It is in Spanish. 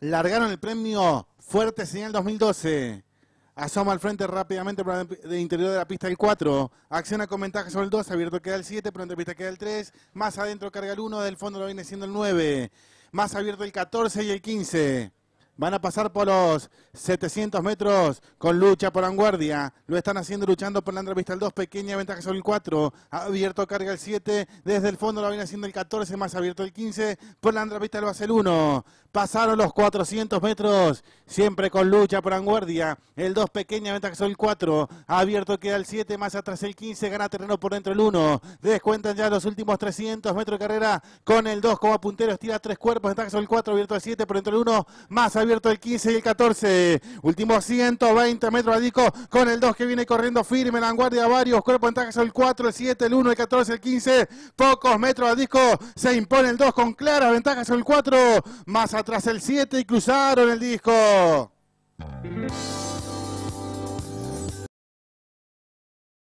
largaron el premio Fuerte Señal 2012. Asoma al frente rápidamente por el interior de la pista el 4. Acciona con ventaja sobre el 2. Abierto queda el 7. Pero entre pista queda el 3. Más adentro carga el 1. Del fondo lo viene siendo el 9. Más abierto el 14 y el 15. Van a pasar por los 700 metros con lucha por vanguardia. Lo están haciendo luchando por la entrevista el 2. Pequeña ventaja sobre el 4. Abierto carga el 7. Desde el fondo lo viene haciendo el 14. Más abierto el 15. Por la entrevista lo hace el 1. Pasaron los 400 metros. Siempre con lucha por vanguardia. El 2 pequeña ventaja sobre el 4. Abierto queda el 7. Más atrás el 15. Gana terreno por dentro el 1. Descuentan ya los últimos 300 metros de carrera con el 2 como puntero. Estira tres cuerpos. Ventaja sobre el 4. Abierto el 7 por dentro el 1. Más abierto abierto el 15 y el 14. Último 120 metros a disco con el 2 que viene corriendo firme. La vanguardia varios cuerpos ventaja son el 4, el 7, el 1, el 14, el 15. Pocos metros a disco, se impone el 2 con claras ventajas el 4. Más atrás el 7 y cruzaron el disco.